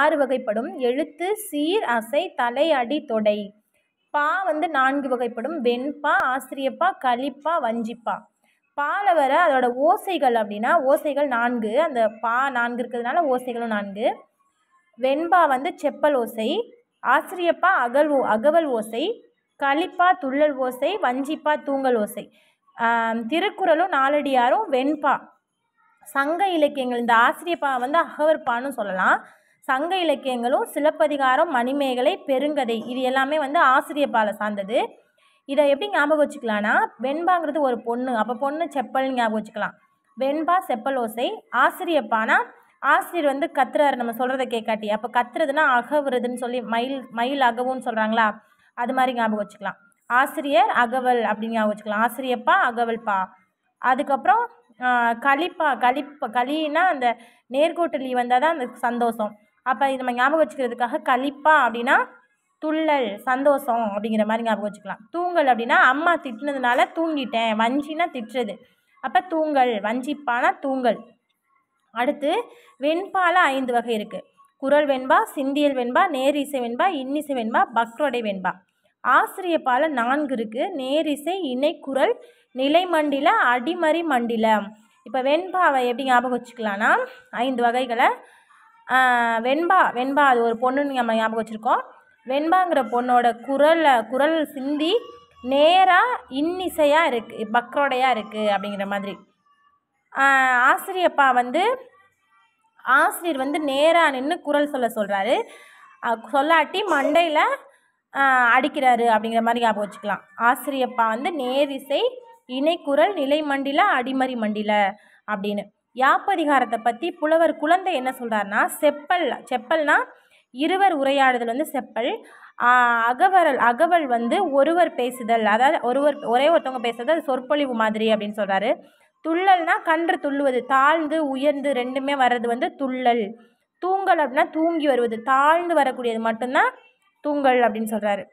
ஆறு வகைப்படும் எழுத்து சீர் அசை தலை அடி தொடை பா வந்து நான்கு வகைப்படும் வெண்பா ஆசிரியப்பா களிப்பா வஞ்சிப்பா பால வர அதோட ஓசைகள் அப்படின்னா ஓசைகள் நான்கு அந்த பா நான்கு இருக்கிறதுனால ஓசைகளும் நான்கு வெண்பா வந்து செப்பல் ஓசை ஆசிரியப்பா அகல் ஓ அகவல் ஓசை களிப்பா துள்ளல் ஓசை வஞ்சிப்பா தூங்கல் ஓசை திருக்குறளும் நாலடியாரும் வெண்பா சங்க இலக்கியங்கள் இந்த ஆசிரியப்பா வந்து அகவற்பான்னு சொல்லலாம் சங்க இலக்கியங்களும் சிலப்பதிகாரம் மணிமேகலை பெருங்கதை இது எல்லாமே வந்து பால சார்ந்தது இதை எப்படி ஞாபகம் வச்சுக்கலான்னா வெண்பாங்கிறது ஒரு பொண்ணு அப்போ பொண்ணு செப்பல் ஞாபகம் வச்சுக்கலாம் வெண்பா செப்பல் ஓசை ஆசிரியப்பானா ஆசிரியர் வந்து கத்துறாரு நம்ம சொல்கிறத கேட்காட்டி அப்போ கத்துறதுன்னா அகவுறதுன்னு சொல்லி மயில் மயில் அகவுன்னு சொல்கிறாங்களா அது மாதிரி ஞாபகம் வச்சுக்கலாம் ஆசிரியர் அகவல் அப்படின்னு ஞாபகம் வச்சுக்கலாம் ஆசிரியப்பா அகவல்பா அதுக்கப்புறம் களிப்பா களிப்பா களின்னா அந்த நேர்கோட்டலி வந்தால் தான் அந்த சந்தோஷம் அப்போ இது நம்ம ஞாபகம் வச்சுக்கிறதுக்காக கழிப்பா அப்படின்னா துள்ளல் சந்தோஷம் அப்படிங்கிற மாதிரி ஞாபகம் வச்சுக்கலாம் தூங்கல் அப்படின்னா அம்மா திட்டினதுனால தூங்கிட்டேன் வஞ்சினா திட்டுறது அப்போ தூங்கல் வஞ்சிப்பானா தூங்கல் அடுத்து வெண்பால ஐந்து வகை இருக்குது குரல் வெண்பா சிந்தியல் வெண்பா நேரிசை வெண்பா இன்னிசை வெண்பா பக்ரோடை வெண்பா ஆசிரிய பால நான்கு இருக்குது நேரிசை நிலை நிலைமண்டில அடிமறி மண்டில இப்போ வெண்பாவை எப்படி ஞாபகம் வச்சுக்கலான்னா ஐந்து வகைகளை வெண்பா வெண்பா அது ஒரு பொண்ணுன்னு நம்ம ஞாபகம் வச்சுருக்கோம் வெண்பாங்கிற பொண்ணோட குரலை குரல் சிந்தி நேராக இன்னிசையாக இருக்குது பக்ரோடையாக இருக்குது அப்படிங்கிற மாதிரி ஆசிரியப்பா வந்து ஆசிரியர் வந்து நேராக நின்று குரல் சொல்ல சொல்கிறாரு சொல்லாட்டி மண்டையில் அடிக்கிறாரு அப்படிங்கிற மாதிரி ஞாபகம் வச்சுக்கலாம் ஆசிரியப்பா வந்து நேரிசை இணைக்குரல் நிலை மண்டில அடிமறி மண்டில அப்படின்னு யாப்பதிகாரத்தை பற்றி புலவர் குழந்தை என்ன சொல்கிறாருன்னா செப்பல் செப்பல்னா இருவர் உரையாடுதல் வந்து செப்பல் அகவரல் அகவல் வந்து ஒருவர் பேசுதல் அதாவது ஒருவர் ஒரே ஒருத்தவங்க பேசுறது அது சொற்பொழிவு மாதிரி அப்படின்னு சொல்கிறாரு துள்ளல்னா கன்று துள்ளுவது தாழ்ந்து உயர்ந்து ரெண்டுமே வர்றது வந்து துள்ளல் தூங்கல் அப்படின்னா தூங்கி வருவது தாழ்ந்து வரக்கூடியது மட்டும்தான் தூங்கல் அப்படின்னு சொல்கிறாரு